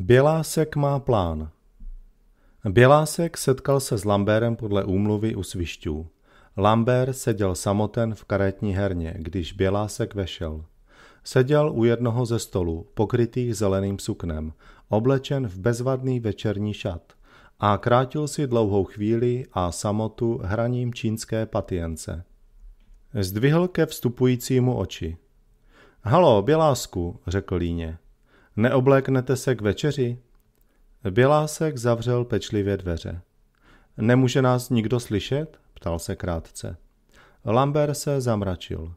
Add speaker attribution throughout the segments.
Speaker 1: Bělásek má plán. Bělásek setkal se s Lambérem podle úmluvy u svišťů. Lambér seděl samoten v karetní herně, když Bělásek vešel. Seděl u jednoho ze stolů, pokrytých zeleným suknem, oblečen v bezvadný večerní šat a krátil si dlouhou chvíli a samotu hraním čínské patience. Zdvihl ke vstupujícímu oči. Halo, Bělásku, řekl líně. Neobléknete se k večeři? Bělásek zavřel pečlivě dveře. Nemůže nás nikdo slyšet? ptal se krátce. Lambert se zamračil.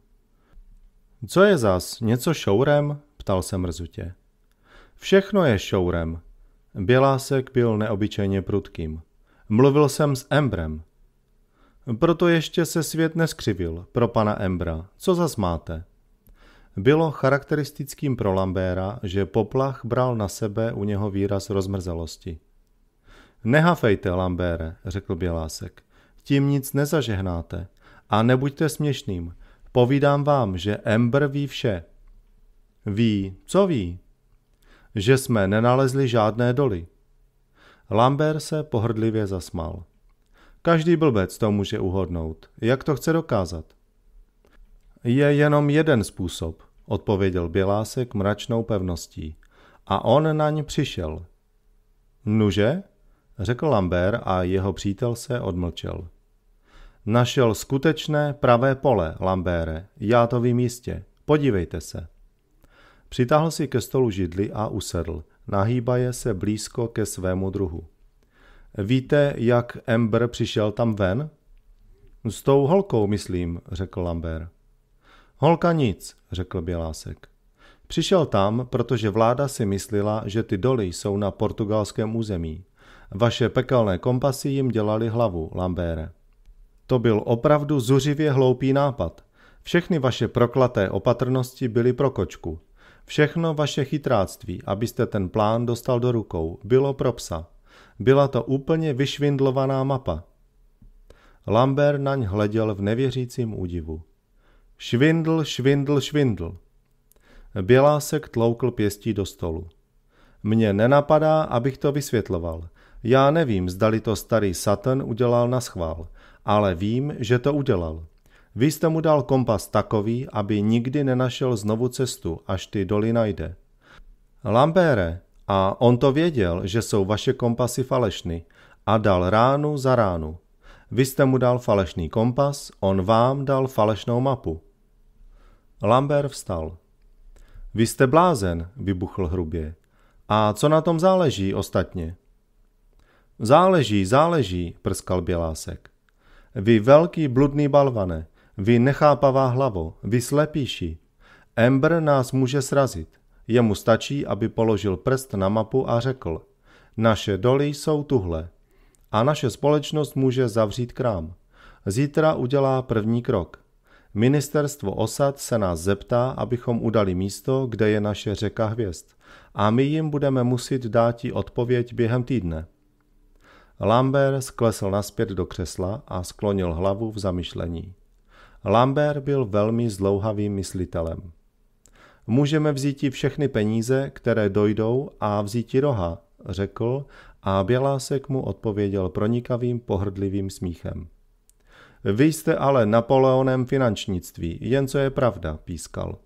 Speaker 1: Co je zas, něco šourem? ptal se mrzutě. Všechno je šourem. Bělásek byl neobyčejně prudkým. Mluvil jsem s Embrem. Proto ještě se svět neskřivil, pro pana Embra. Co zas máte? Bylo charakteristickým pro Lambéra, že poplach bral na sebe u něho výraz rozmrzelosti. Nehafejte, Lambére, řekl Bělásek. Tím nic nezažehnáte. A nebuďte směšným. Povídám vám, že Ember ví vše. Ví, co ví? Že jsme nenalezli žádné doly. Lambert se pohrdlivě zasmal. Každý blbec to může uhodnout. Jak to chce dokázat? Je jenom jeden způsob, odpověděl Bělásek mračnou pevností. A on na ně přišel. Nuže? řekl Lambert a jeho přítel se odmlčel. Našel skutečné pravé pole, Lambére. Já to vím jistě. Podívejte se. Přitáhl si ke stolu židli a usedl, nahýbaje se blízko ke svému druhu. Víte, jak Ember přišel tam ven? S tou holkou, myslím, řekl Lambert. Holka nic, řekl Bělásek. Přišel tam, protože vláda si myslela, že ty doly jsou na portugalském území. Vaše pekelné kompasy jim dělali hlavu, Lambére. To byl opravdu zuřivě hloupý nápad. Všechny vaše proklaté opatrnosti byly pro kočku. Všechno vaše chytráctví, abyste ten plán dostal do rukou, bylo pro psa. Byla to úplně vyšvindlovaná mapa. Lambert naň hleděl v nevěřícím údivu. Švindl, švindl, švindl. Bělásek tloukl pěstí do stolu. Mně nenapadá, abych to vysvětloval. Já nevím, zdali to starý Satan udělal na schvál, ale vím, že to udělal. Vy jste mu dal kompas takový, aby nikdy nenašel znovu cestu, až ty doly najde. Lambére, a on to věděl, že jsou vaše kompasy falešny, a dal ránu za ránu. Vy jste mu dal falešný kompas, on vám dal falešnou mapu. Lambert vstal. Vy jste blázen, vybuchl hrubě. A co na tom záleží ostatně? Záleží, záleží, prskal Bělásek. Vy velký bludný balvane, vy nechápavá hlavo, vy slepíši. Ember nás může srazit. Jemu stačí, aby položil prst na mapu a řekl, naše doly jsou tuhle a naše společnost může zavřít krám. Zítra udělá první krok. Ministerstvo osad se nás zeptá, abychom udali místo, kde je naše řeka hvězd. A my jim budeme muset dát odpověď během týdne. Lambert sklesl naspět do křesla a sklonil hlavu v zamyšlení. Lambert byl velmi zlouhavým myslitelem. Můžeme vzít všechny peníze, které dojdou a vzít roha, řekl a Bělásek mu odpověděl pronikavým pohrdlivým smíchem. Vy jste ale Napoleonem finančnictví, jen co je pravda, pískal.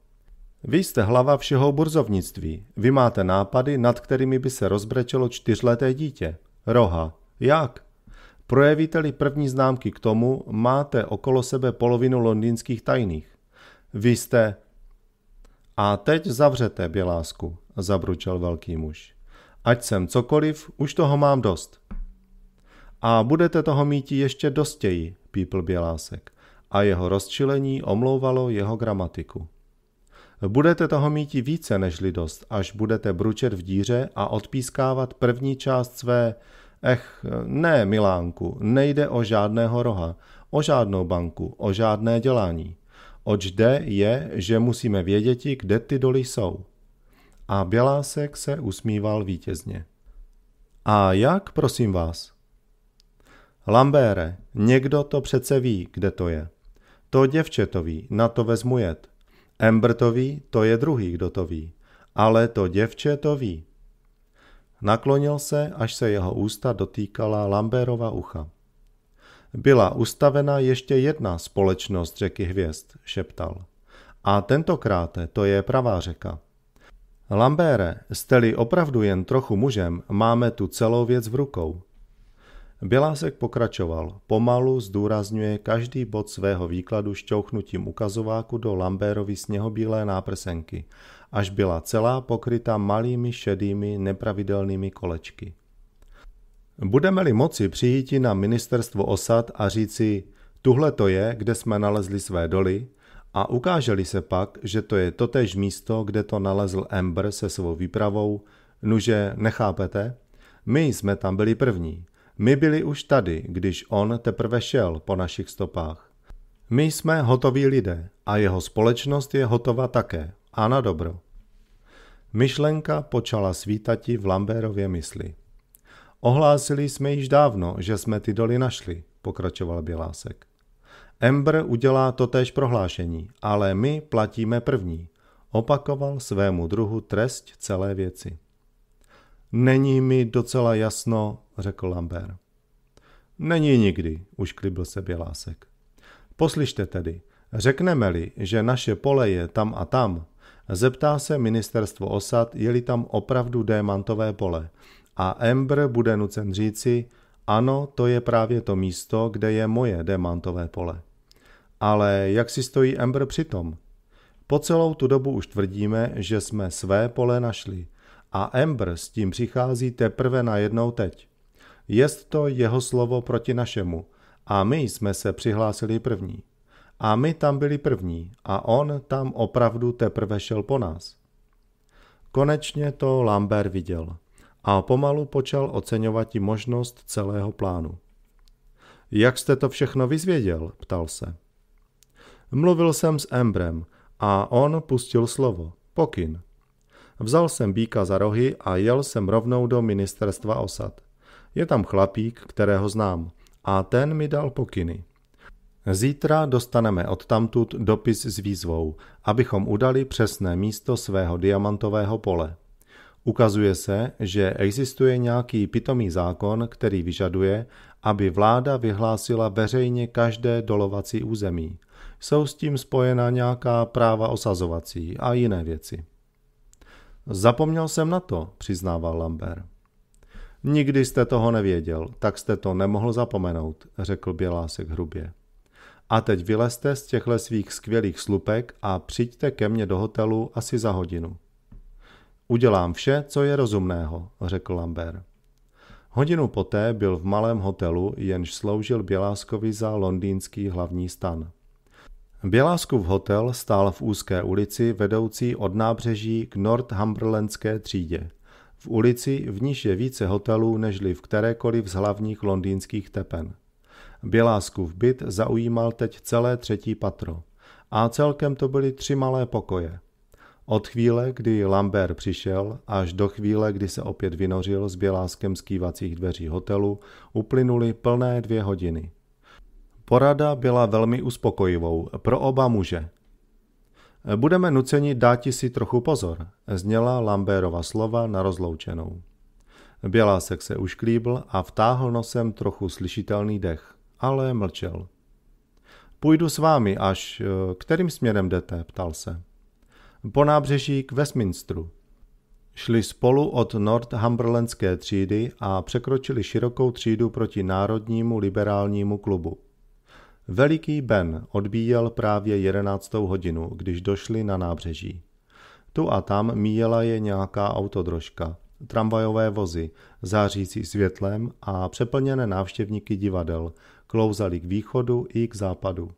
Speaker 1: Vy jste hlava všeho burzovnictví. Vy máte nápady, nad kterými by se rozbrečelo čtyřleté dítě. Roha. Jak? Projevíte-li první známky k tomu, máte okolo sebe polovinu londýnských tajných. Vy jste... A teď zavřete, Bělásku, zabručel velký muž. Ať jsem cokoliv, už toho mám dost. A budete toho mít ještě dostěji, pípl Bělásek a jeho rozčilení omlouvalo jeho gramatiku. Budete toho míti více než lidost, až budete bručet v díře a odpískávat první část své Ech, ne, Milánku, nejde o žádného roha, o žádnou banku, o žádné dělání. Oč jde je, že musíme vědět, kde ty doly jsou. A Bělásek se usmíval vítězně. A jak, prosím vás? Lambére, někdo to přece ví, kde to je. To děvče to ví, na to vezmu jet. Ember to ví, to je druhý, kdo to ví. Ale to děvče to ví. Naklonil se, až se jeho ústa dotýkala Lambérova ucha. Byla ustavena ještě jedna společnost řeky hvězd, šeptal. A tentokrát to je pravá řeka. Lambére, jste-li opravdu jen trochu mužem, máme tu celou věc v rukou. Bělásek pokračoval. Pomalu zdůrazňuje každý bod svého výkladu šťouchnutím ukazováku do Lambérovy sněhobílé náprsenky, až byla celá pokryta malými šedými nepravidelnými kolečky. Budeme-li moci přijít na ministerstvo osad a říci, tuhle to je, kde jsme nalezli své doly, a ukáželi se pak, že to je totéž místo, kde to nalezl Ember se svou výpravou, nuže nechápete? My jsme tam byli první. My byli už tady, když on teprve šel po našich stopách. My jsme hotoví lidé a jeho společnost je hotová také. A na dobro. Myšlenka počala svítati v Lambérově mysli. Ohlásili jsme již dávno, že jsme ty doly našli, pokračoval Bělásek. Ember udělá totéž prohlášení, ale my platíme první, opakoval svému druhu trest celé věci. Není mi docela jasno, řekl Lambert. Není nikdy, klibl se Bělásek. Poslyšte tedy, řekneme-li, že naše pole je tam a tam, zeptá se ministerstvo osad, je-li tam opravdu démantové pole a Ember bude nucen říci, ano, to je právě to místo, kde je moje démantové pole. Ale jak si stojí Ember přitom? Po celou tu dobu už tvrdíme, že jsme své pole našli – a Ember s tím přichází teprve jednou teď. Jest to jeho slovo proti našemu a my jsme se přihlásili první. A my tam byli první a on tam opravdu teprve šel po nás. Konečně to Lambert viděl a pomalu počal oceňovat i možnost celého plánu. Jak jste to všechno vyzvěděl? ptal se. Mluvil jsem s Embrem a on pustil slovo, pokyn. Vzal jsem býka za rohy a jel jsem rovnou do ministerstva osad. Je tam chlapík, kterého znám, a ten mi dal pokyny. Zítra dostaneme odtamtud dopis s výzvou, abychom udali přesné místo svého diamantového pole. Ukazuje se, že existuje nějaký pitomý zákon, který vyžaduje, aby vláda vyhlásila veřejně každé dolovací území. Jsou s tím spojena nějaká práva osazovací a jiné věci. Zapomněl jsem na to, přiznával Lambert. Nikdy jste toho nevěděl, tak jste to nemohl zapomenout, řekl Bělásek hrubě. A teď vylezte z těchto svých skvělých slupek a přijďte ke mně do hotelu asi za hodinu. Udělám vše, co je rozumného, řekl Lambert. Hodinu poté byl v malém hotelu, jenž sloužil Běláskovi za londýnský hlavní stan. Běláskův hotel stál v úzké ulici vedoucí od nábřeží k Northumberlandské třídě. V ulici, v níž je více hotelů nežli v kterékoliv z hlavních londýnských tepen. Běláskův byt zaujímal teď celé třetí patro. A celkem to byly tři malé pokoje. Od chvíle, kdy Lambert přišel, až do chvíle, kdy se opět vynořil s Běláskem skývacích dveří hotelu, uplynuly plné dvě hodiny – Porada byla velmi uspokojivou pro oba muže. Budeme nuceni dát si trochu pozor, zněla Lambérova slova na rozloučenou. Bělásek se ušklíbl a vtáhl nosem trochu slyšitelný dech, ale mlčel. Půjdu s vámi až... Eh, kterým směrem jdete? ptal se. Po nábřeží k Westminstru. Šli spolu od Northumberlandské třídy a překročili širokou třídu proti Národnímu liberálnímu klubu. Veliký Ben odbíjel právě jedenáctou hodinu, když došli na nábřeží. Tu a tam míjela je nějaká autodrožka, tramvajové vozy, zářící světlem a přeplněné návštěvníky divadel, klouzali k východu i k západu.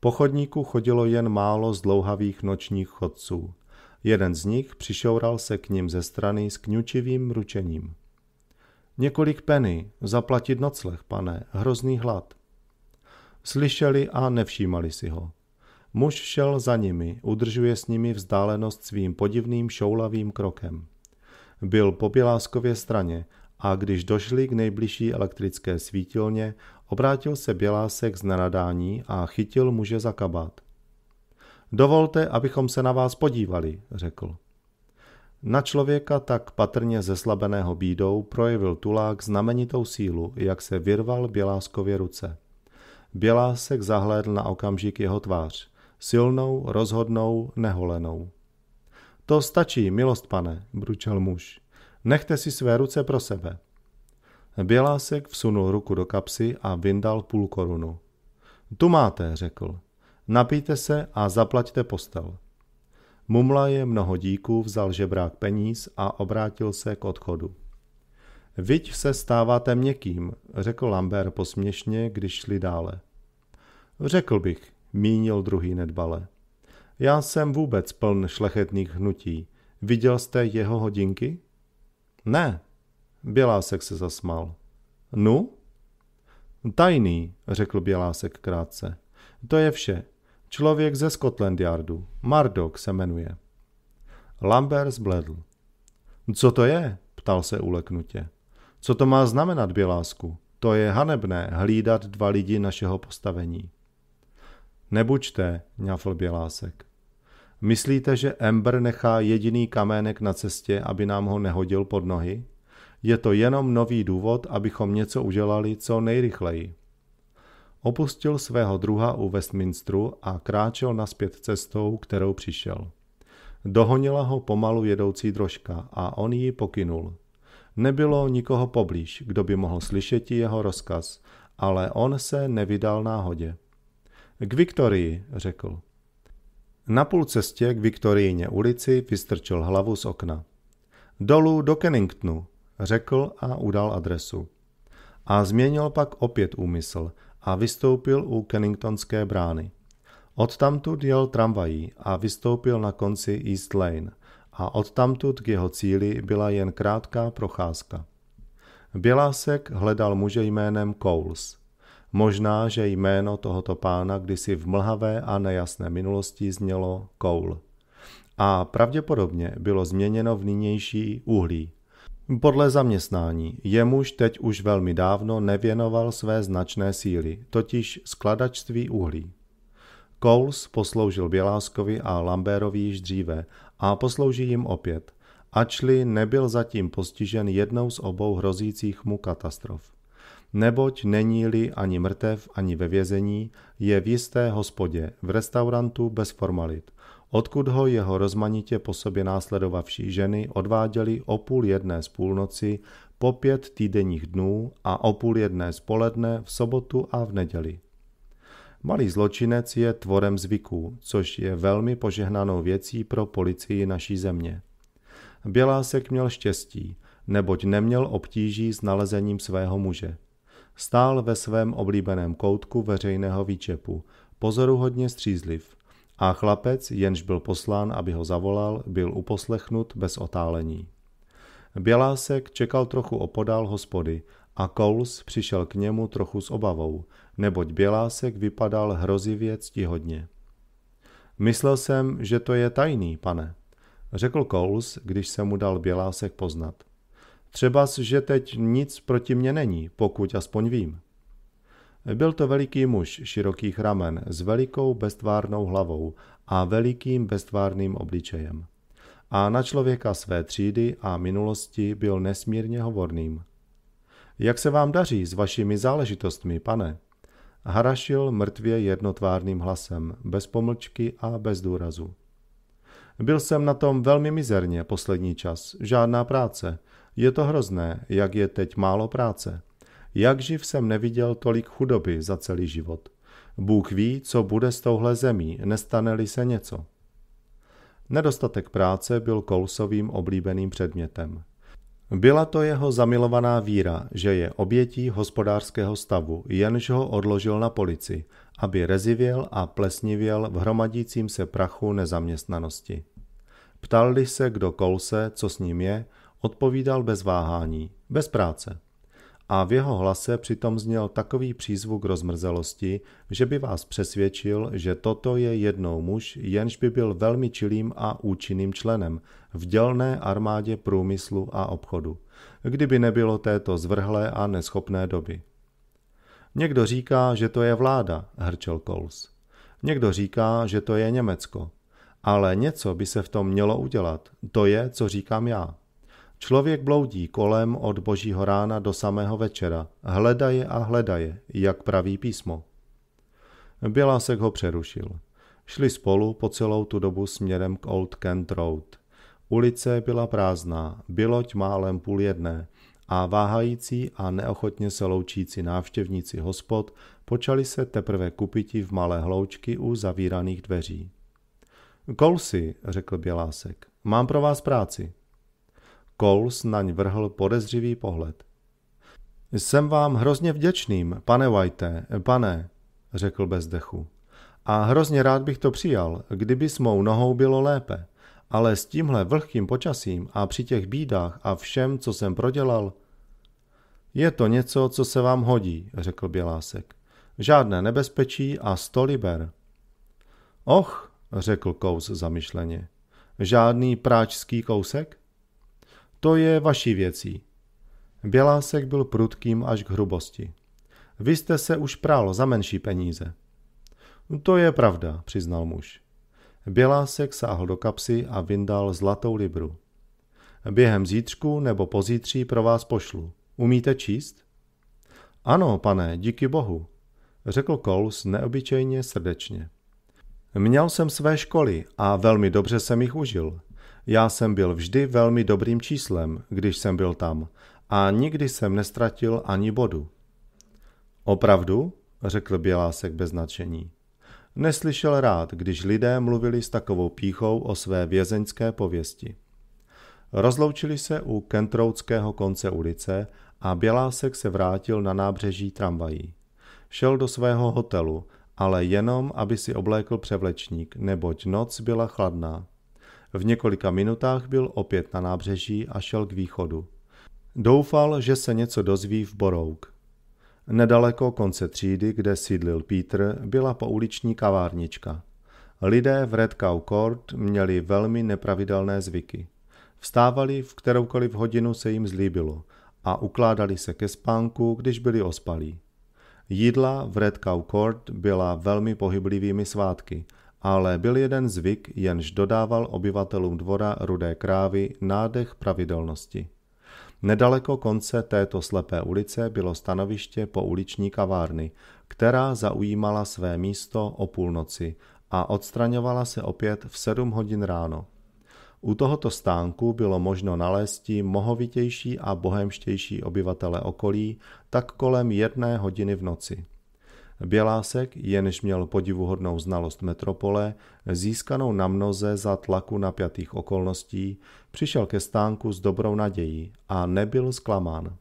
Speaker 1: Po chodníku chodilo jen málo zdlouhavých nočních chodců. Jeden z nich přišoural se k ním ze strany s kňučivým ručením. Několik peny, zaplatit nocleh, pane, hrozný hlad. Slyšeli a nevšímali si ho. Muž šel za nimi, udržuje s nimi vzdálenost svým podivným šoulavým krokem. Byl po Běláskově straně a když došli k nejbližší elektrické svítilně, obrátil se Bělásek z naradání a chytil muže za kabát. Dovolte, abychom se na vás podívali, řekl. Na člověka tak patrně zeslabeného bídou projevil tulák znamenitou sílu, jak se vyrval Běláskově ruce. Bělásek zahlédl na okamžik jeho tvář. Silnou, rozhodnou, neholenou. To stačí, milost pane, bručel muž. Nechte si své ruce pro sebe. Bělásek vsunul ruku do kapsy a vyndal půl korunu. Tu máte, řekl. Napijte se a zaplaťte postel. Mumla je mnoho díků, vzal žebrák peníz a obrátil se k odchodu. Viď se stáváte měkkým, řekl Lambert posměšně, když šli dále. Řekl bych, mínil druhý nedbale. Já jsem vůbec pln šlechetných hnutí. Viděl jste jeho hodinky? Ne. Bělásek se zasmal. Nu? Tajný, řekl Bělásek krátce. To je vše. Člověk ze Scotland Yardu. Mardok se jmenuje. Lambert zbledl. Co to je? ptal se uleknutě. Co to má znamenat, Bělásku? To je hanebné hlídat dva lidi našeho postavení. Nebuďte, ňafl Bělásek. Myslíte, že Ember nechá jediný kamének na cestě, aby nám ho nehodil pod nohy? Je to jenom nový důvod, abychom něco udělali co nejrychleji. Opustil svého druha u Westminsteru a kráčel naspět cestou, kterou přišel. Dohonila ho pomalu jedoucí drožka a on ji pokynul. Nebylo nikoho poblíž, kdo by mohl slyšet jeho rozkaz, ale on se nevydal náhodě. K Viktorii, řekl. Na půl cestě k Viktoríně ulici vystrčil hlavu z okna. Dolů do Kenningtonu, řekl a udal adresu. A změnil pak opět úmysl a vystoupil u Kenningtonské brány. Odtamtud jel tramvají a vystoupil na konci East Lane – a odtamtud k jeho cíli byla jen krátká procházka. Bělásek hledal muže jménem Coles. Možná, že jméno tohoto pána kdysi v mlhavé a nejasné minulosti znělo Cole. A pravděpodobně bylo změněno v nynější uhlí. Podle zaměstnání jemuž teď už velmi dávno nevěnoval své značné síly, totiž skladačství uhlí. Coles posloužil Běláskovi a Lambérovi již dříve a poslouží jim opět, ačli nebyl zatím postižen jednou z obou hrozících mu katastrof. Neboť není-li ani mrtev, ani ve vězení, je v jisté hospodě, v restaurantu bez formalit, odkud ho jeho rozmanitě po sobě následovavší ženy odváděli o půl jedné z půlnoci po pět týdenních dnů a o půl jedné z poledne v sobotu a v neděli. Malý zločinec je tvorem zvyků, což je velmi požehnanou věcí pro policii naší země. Bělásek měl štěstí, neboť neměl obtíží s nalezením svého muže. Stál ve svém oblíbeném koutku veřejného výčepu, pozoruhodně střízliv, a chlapec, jenž byl poslán, aby ho zavolal, byl uposlechnut bez otálení. Bělásek čekal trochu opodál hospody a Kouls přišel k němu trochu s obavou, neboť Bělásek vypadal hrozivě ctihodně. Myslel jsem, že to je tajný, pane, řekl Kouls, když se mu dal Bělásek poznat. Třeba, že teď nic proti mně není, pokud aspoň vím. Byl to veliký muž širokých ramen s velikou beztvárnou hlavou a velikým beztvárným obličejem. A na člověka své třídy a minulosti byl nesmírně hovorným. Jak se vám daří s vašimi záležitostmi, pane? Harašil mrtvě jednotvárným hlasem, bez pomlčky a bez důrazu. Byl jsem na tom velmi mizerně poslední čas, žádná práce. Je to hrozné, jak je teď málo práce. Jak živ jsem neviděl tolik chudoby za celý život. Bůh ví, co bude s touhle zemí, nestane-li se něco. Nedostatek práce byl Kousovým oblíbeným předmětem. Byla to jeho zamilovaná víra, že je obětí hospodářského stavu, jenž ho odložil na polici, aby rezivěl a plesnivěl v hromadícím se prachu nezaměstnanosti. Ptal-li se kdo Kolse, co s ním je, odpovídal bez váhání, bez práce a v jeho hlase přitom zněl takový přízvuk rozmrzelosti, že by vás přesvědčil, že toto je jednou muž, jenž by byl velmi čilým a účinným členem v dělné armádě průmyslu a obchodu, kdyby nebylo této zvrhlé a neschopné doby. Někdo říká, že to je vláda, hrčel Kols. Někdo říká, že to je Německo. Ale něco by se v tom mělo udělat. To je, co říkám já. Člověk bloudí kolem od božího rána do samého večera, hledaje a hledaje, jak praví písmo. Bělásek ho přerušil. Šli spolu po celou tu dobu směrem k Old Kent Road. Ulice byla prázdná, bylo málem půl jedné a váhající a neochotně se loučící návštěvníci hospod počali se teprve kupiti v malé hloučky u zavíraných dveří. Kolsi, řekl Bělásek, mám pro vás práci. Coles naň vrhl podezřivý pohled. Jsem vám hrozně vděčným, pane White, pane, řekl bez dechu. A hrozně rád bych to přijal, kdyby s mou nohou bylo lépe. Ale s tímhle vlhkým počasím a při těch bídách a všem, co jsem prodělal... Je to něco, co se vám hodí, řekl Bělásek. Žádné nebezpečí a sto liber. Och, řekl Kous zamyšleně. Žádný práčský kousek? To je vaší věcí. Bělásek byl prudkým až k hrubosti. Vy jste se už prál za menší peníze. No, to je pravda, přiznal muž. Bělásek sáhl do kapsy a vyndal zlatou libru. Během zítřku nebo pozítří pro vás pošlu. Umíte číst? Ano, pane, díky bohu, řekl Kols neobyčejně srdečně. Měl jsem své školy a velmi dobře jsem jich užil. Já jsem byl vždy velmi dobrým číslem, když jsem byl tam a nikdy jsem nestratil ani bodu. Opravdu? řekl Bělásek bez nadšení. Neslyšel rád, když lidé mluvili s takovou píchou o své vězeňské pověsti. Rozloučili se u kentroudského konce ulice a Bělásek se vrátil na nábřeží tramvají. Šel do svého hotelu, ale jenom, aby si oblékl převlečník, neboť noc byla chladná. V několika minutách byl opět na nábřeží a šel k východu. Doufal, že se něco dozví v Borouk. Nedaleko konce třídy, kde sídlil Pítr, byla pouliční kavárnička. Lidé v Red Cow Court měli velmi nepravidelné zvyky. Vstávali v kteroukoliv hodinu se jim zlíbilo a ukládali se ke spánku, když byli ospalí. Jídla v Red Cow Court byla velmi pohyblivými svátky – ale byl jeden zvyk, jenž dodával obyvatelům dvora Rudé krávy nádech pravidelnosti. Nedaleko konce této slepé ulice bylo stanoviště po uliční kavárny, která zaujímala své místo o půlnoci a odstraňovala se opět v sedm hodin ráno. U tohoto stánku bylo možno nalézt mohovitější a bohemštější obyvatele okolí tak kolem jedné hodiny v noci. Bělásek, jenž měl podivuhodnou znalost metropole, získanou na mnoze za tlaku napjatých okolností, přišel ke stánku s dobrou nadějí a nebyl zklamán.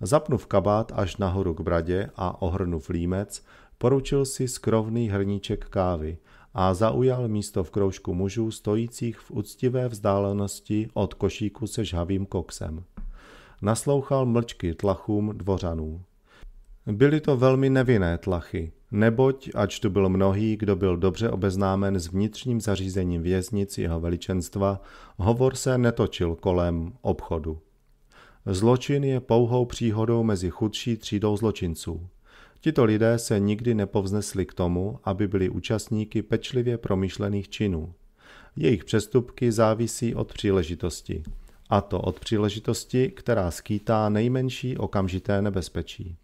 Speaker 1: Zapnuv kabát až nahoru k bradě a ohrnuv límec, poručil si skrovný hrníček kávy a zaujal místo v kroužku mužů stojících v uctivé vzdálenosti od košíku se žhavým koksem. Naslouchal mlčky tlachům dvořanů. Byly to velmi nevinné tlachy, neboť ač tu byl mnohý, kdo byl dobře obeznámen s vnitřním zařízením věznic jeho veličenstva, hovor se netočil kolem obchodu. Zločin je pouhou příhodou mezi chudší třídou zločinců. Tito lidé se nikdy nepovznesli k tomu, aby byli účastníky pečlivě promyšlených činů. Jejich přestupky závisí od příležitosti, a to od příležitosti, která skýtá nejmenší okamžité nebezpečí.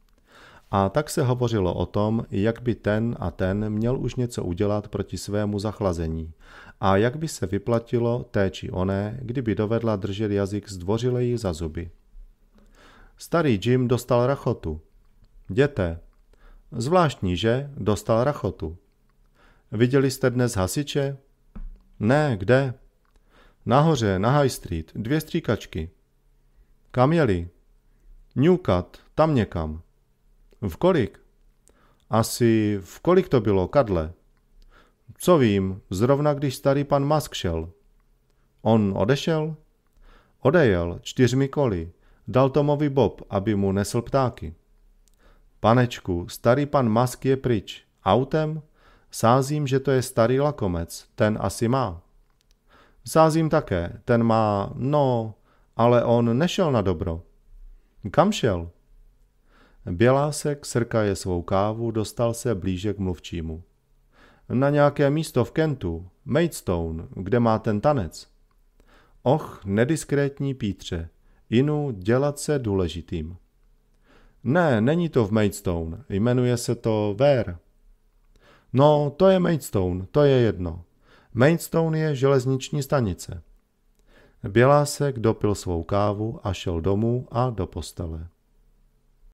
Speaker 1: A tak se hovořilo o tom, jak by ten a ten měl už něco udělat proti svému zachlazení a jak by se vyplatilo té či oné, kdyby dovedla držet jazyk zdvořileji za zuby. Starý Jim dostal rachotu. Děte. Zvláštní, že? Dostal rachotu. Viděli jste dnes hasiče? Ne, kde? Nahoře, na High Street, dvě stříkačky. Kam jeli? Newcut, tam někam. V kolik? Asi v kolik to bylo, Kadle? Co vím, zrovna když starý pan Mask šel. On odešel? Odejel čtyřmi koly. Dal Tomovi Bob, aby mu nesl ptáky. Panečku, starý pan Mask je pryč. Autem? Sázím, že to je starý lakomec, ten asi má. Sázím také, ten má, no, ale on nešel na dobro. Kam šel? Bělásek, srkaje svou kávu, dostal se blíže k mluvčímu. Na nějaké místo v Kentu, Maidstone, kde má ten tanec. Och, nediskrétní Pítře, inu, dělat se důležitým. Ne, není to v Maidstone, jmenuje se to Ver. No, to je Maidstone, to je jedno. Maidstone je železniční stanice. Bělásek dopil svou kávu a šel domů a do postele.